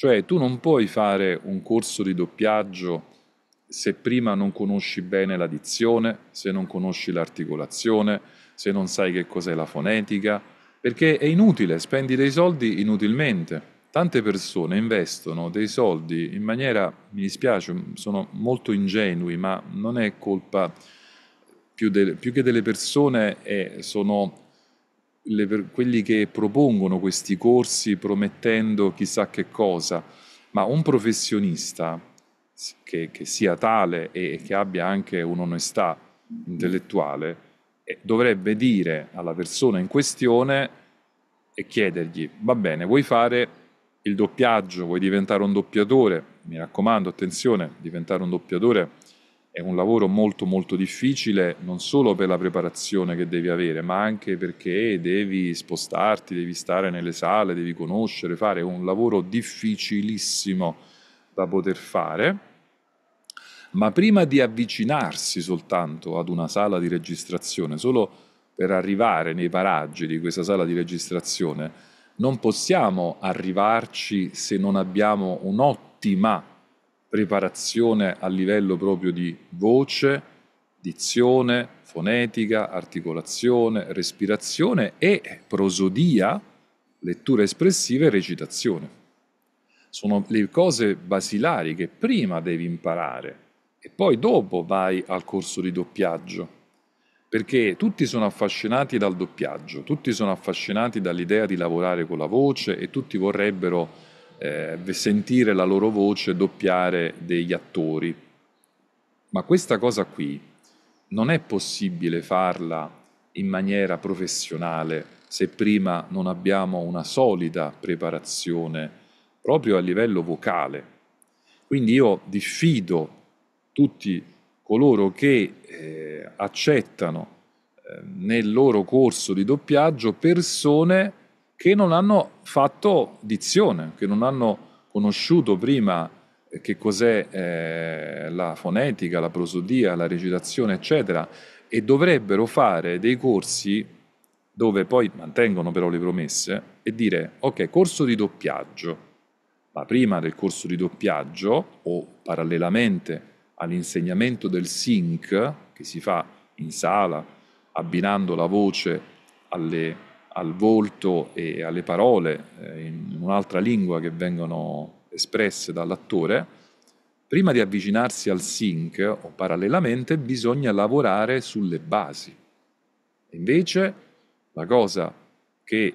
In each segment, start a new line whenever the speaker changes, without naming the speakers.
Cioè tu non puoi fare un corso di doppiaggio se prima non conosci bene la dizione, se non conosci l'articolazione, se non sai che cos'è la fonetica, perché è inutile, spendi dei soldi inutilmente. Tante persone investono dei soldi in maniera, mi dispiace, sono molto ingenui, ma non è colpa più, de, più che delle persone, è, sono le, quelli che propongono questi corsi promettendo chissà che cosa, ma un professionista che, che sia tale e che abbia anche un'onestà intellettuale eh, dovrebbe dire alla persona in questione e chiedergli, va bene, vuoi fare il doppiaggio, vuoi diventare un doppiatore? Mi raccomando, attenzione, diventare un doppiatore è un lavoro molto molto difficile non solo per la preparazione che devi avere, ma anche perché devi spostarti, devi stare nelle sale, devi conoscere, fare un lavoro difficilissimo da poter fare. Ma prima di avvicinarsi soltanto ad una sala di registrazione, solo per arrivare nei paraggi di questa sala di registrazione, non possiamo arrivarci se non abbiamo un'ottima preparazione a livello proprio di voce, dizione, fonetica, articolazione, respirazione e prosodia, lettura espressiva e recitazione. Sono le cose basilari che prima devi imparare e poi dopo vai al corso di doppiaggio. Perché tutti sono affascinati dal doppiaggio, tutti sono affascinati dall'idea di lavorare con la voce e tutti vorrebbero eh, sentire la loro voce doppiare degli attori. Ma questa cosa qui non è possibile farla in maniera professionale se prima non abbiamo una solida preparazione proprio a livello vocale. Quindi io diffido tutti coloro che eh, accettano eh, nel loro corso di doppiaggio persone che non hanno fatto dizione, che non hanno conosciuto prima eh, che cos'è eh, la fonetica, la prosodia, la recitazione, eccetera, e dovrebbero fare dei corsi dove poi mantengono però le promesse e dire ok, corso di doppiaggio, ma prima del corso di doppiaggio o parallelamente all'insegnamento del sync che si fa in sala abbinando la voce alle al volto e alle parole eh, in un'altra lingua che vengono espresse dall'attore, prima di avvicinarsi al sync o parallelamente bisogna lavorare sulle basi. Invece la cosa che eh,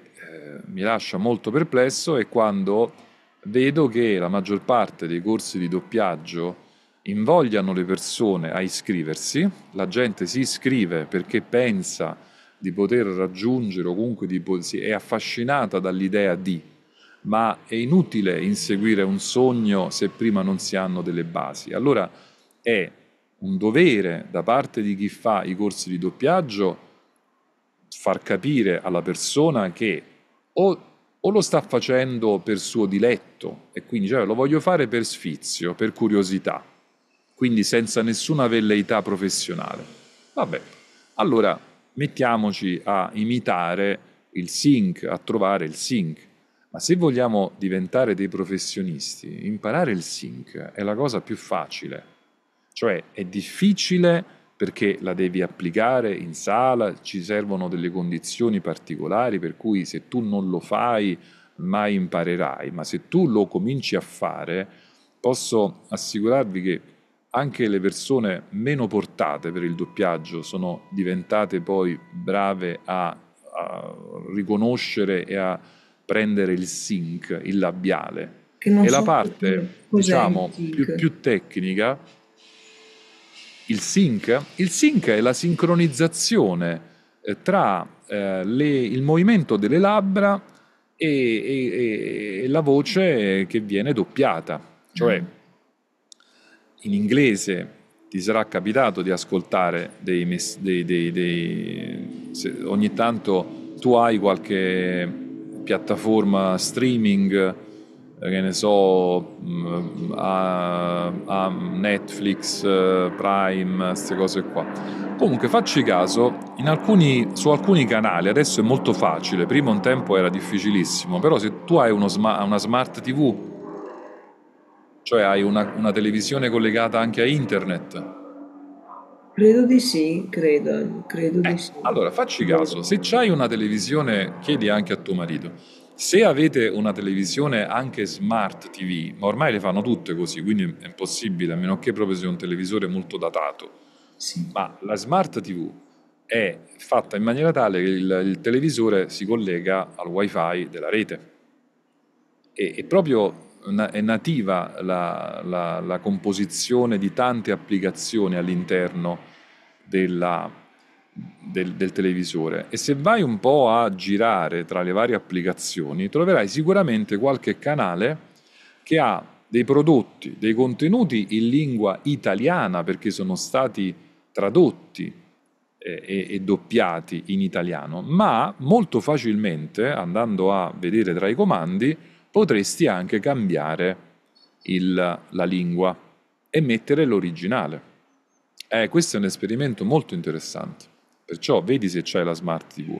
mi lascia molto perplesso è quando vedo che la maggior parte dei corsi di doppiaggio invogliano le persone a iscriversi, la gente si iscrive perché pensa di poter raggiungere o comunque di, si è affascinata dall'idea di, ma è inutile inseguire un sogno se prima non si hanno delle basi. Allora è un dovere da parte di chi fa i corsi di doppiaggio far capire alla persona che o, o lo sta facendo per suo diletto e quindi cioè, lo voglio fare per sfizio, per curiosità, quindi senza nessuna velleità professionale. Vabbè, allora mettiamoci a imitare il sync, a trovare il sync. Ma se vogliamo diventare dei professionisti, imparare il sync è la cosa più facile. Cioè è difficile perché la devi applicare in sala, ci servono delle condizioni particolari per cui se tu non lo fai mai imparerai, ma se tu lo cominci a fare, posso assicurarvi che anche le persone meno portate per il doppiaggio sono diventate poi brave a, a riconoscere e a prendere il sync, il labiale. Che e la parte, diciamo, più, più, tecnica, il sync, il sync è la sincronizzazione eh, tra eh, le, il movimento delle labbra e, e, e, la voce che viene doppiata. Cioè, mm in inglese ti sarà capitato di ascoltare dei, mes- dei, dei, dei ogni tanto tu hai qualche piattaforma streaming eh, che ne so mm, a, a Netflix Prime queste cose qua comunque facci caso alcuni, su alcuni canali adesso è molto facile prima un tempo era difficilissimo però se tu hai sma- una smart tv cioè hai una, una televisione collegata anche a internet? Credo di sì, credo, credo eh, di sì. Allora, facci caso, se c'hai una televisione, chiedi anche a tuo marito. Se avete una televisione anche smart TV, ma ormai le fanno tutte così, quindi è impossibile, a meno che proprio sia un televisore molto datato. Sì. Ma la smart TV è fatta in maniera tale che il, il televisore si collega al wifi della rete. E, e proprio è nativa la, la, la, composizione di tante applicazioni all'interno della, del, del, televisore e se vai un po' a girare tra le varie applicazioni troverai sicuramente qualche canale che ha dei prodotti, dei contenuti in lingua italiana perché sono stati tradotti e, eh, e, e doppiati in italiano, ma molto facilmente andando a vedere tra i comandi potresti anche cambiare il, la lingua e mettere l'originale. Eh, questo è un esperimento molto interessante, perciò vedi se c'è la Smart TV.